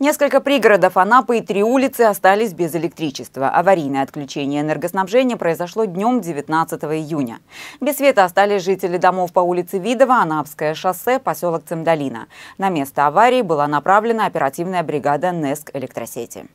Несколько пригородов Анапы и три улицы остались без электричества. Аварийное отключение энергоснабжения произошло днем 19 июня. Без света остались жители домов по улице Видова, Анапское шоссе, поселок Цемдалина. На место аварии была направлена оперативная бригада НЕСК электросети.